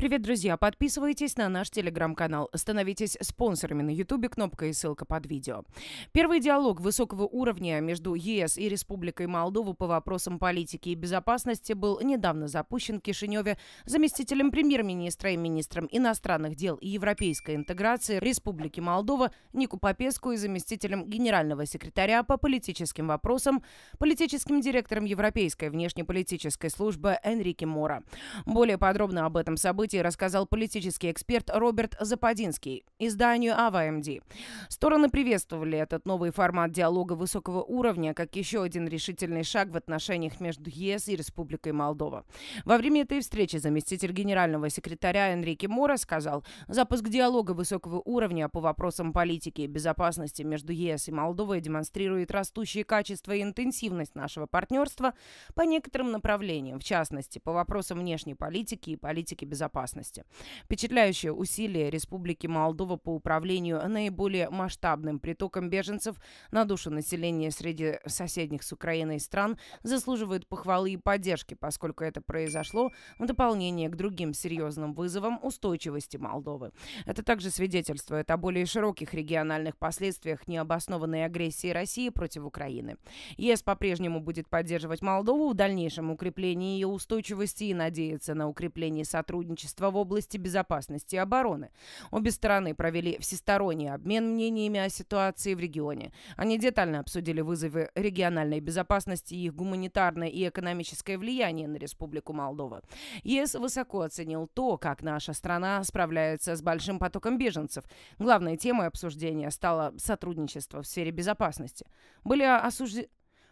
Привет, друзья! Подписывайтесь на наш телеграм-канал. Становитесь спонсорами на ютубе, кнопка и ссылка под видео. Первый диалог высокого уровня между ЕС и Республикой Молдова по вопросам политики и безопасности был недавно запущен в Кишиневе заместителем премьер-министра и министром иностранных дел и европейской интеграции Республики Молдова Нику Попеску и заместителем генерального секретаря по политическим вопросам, политическим директором Европейской внешнеполитической службы Энрике Мора. Более подробно об этом событии событий рассказал политический эксперт Роберт Западинский изданию АВМД. Стороны приветствовали этот новый формат диалога высокого уровня как еще один решительный шаг в отношениях между ЕС и Республикой Молдова. Во время этой встречи заместитель генерального секретаря Энрике Мора сказал, запуск диалога высокого уровня по вопросам политики и безопасности между ЕС и Молдовой демонстрирует растущие качества и интенсивность нашего партнерства по некоторым направлениям, в частности, по вопросам внешней политики и политики безопасности безопасности. Впечатляющее усилие Республики Молдова по управлению наиболее масштабным притоком беженцев на душу населения среди соседних с Украиной стран заслуживают похвалы и поддержки, поскольку это произошло в дополнение к другим серьезным вызовам устойчивости Молдовы. Это также свидетельствует о более широких региональных последствиях необоснованной агрессии России против Украины. ЕС по-прежнему будет поддерживать Молдову в дальнейшем укреплении ее устойчивости и надеется на укрепление сотрудничества сотрудничества в области безопасности и обороны. Обе стороны провели всесторонний обмен мнениями о ситуации в регионе. Они детально обсудили вызовы региональной безопасности и их гуманитарное и экономическое влияние на Республику Молдова. ЕС высоко оценил то, как наша страна справляется с большим потоком беженцев. Главной темой обсуждения стало сотрудничество в сфере безопасности. Были осуждены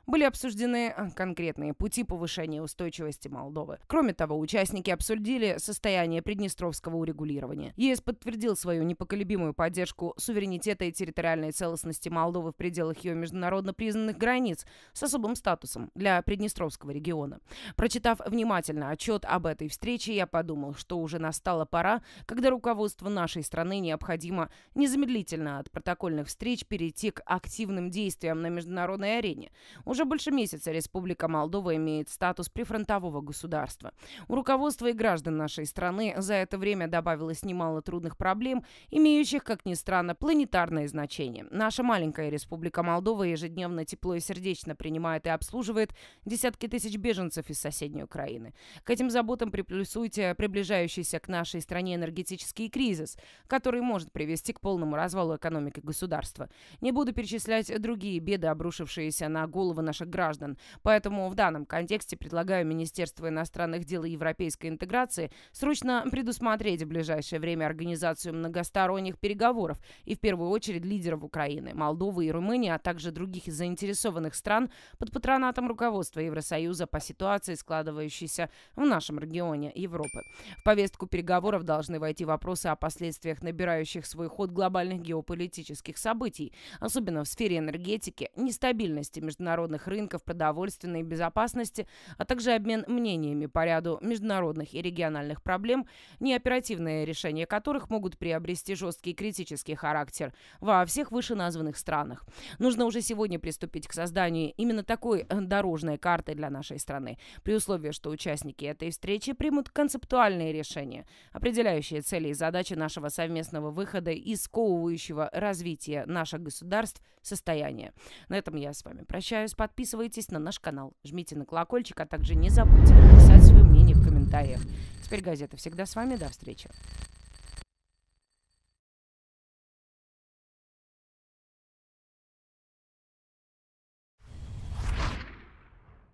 были обсуждены э, конкретные пути повышения устойчивости Молдовы. Кроме того, участники обсудили состояние приднестровского урегулирования. ЕС подтвердил свою непоколебимую поддержку суверенитета и территориальной целостности Молдовы в пределах ее международно признанных границ с особым статусом для Приднестровского региона. Прочитав внимательно отчет об этой встрече, я подумал, что уже настала пора, когда руководство нашей страны необходимо незамедлительно от протокольных встреч перейти к активным действиям на международной арене. Уже уже больше месяца Республика Молдова имеет статус прифронтового государства. У руководства и граждан нашей страны за это время добавилось немало трудных проблем, имеющих, как ни странно, планетарное значение. Наша маленькая Республика Молдова ежедневно тепло и сердечно принимает и обслуживает десятки тысяч беженцев из соседней Украины. К этим заботам приплюсуйте приближающийся к нашей стране энергетический кризис, который может привести к полному развалу экономики государства. Не буду перечислять другие беды, обрушившиеся на головы наших граждан. Поэтому в данном контексте предлагаю Министерству иностранных дел и европейской интеграции срочно предусмотреть в ближайшее время организацию многосторонних переговоров и в первую очередь лидеров Украины, Молдовы и Румынии, а также других заинтересованных стран под патронатом руководства Евросоюза по ситуации, складывающейся в нашем регионе Европы. В повестку переговоров должны войти вопросы о последствиях набирающих свой ход глобальных геополитических событий, особенно в сфере энергетики, нестабильности международных глобальных рынков продовольственной безопасности, а также обмен мнениями по ряду международных и региональных проблем, неоперативные решения которых могут приобрести жесткий критический характер во всех вышеназванных странах. Нужно уже сегодня приступить к созданию именно такой э, дорожной карты для нашей страны, при условии, что участники этой встречи примут концептуальные решения, определяющие цели и задачи нашего совместного выхода и сковывающего развития наших государств состояния. На этом я с вами прощаюсь подписывайтесь на наш канал, жмите на колокольчик, а также не забудьте написать свое мнение в комментариях. Теперь газета всегда с вами. До встречи.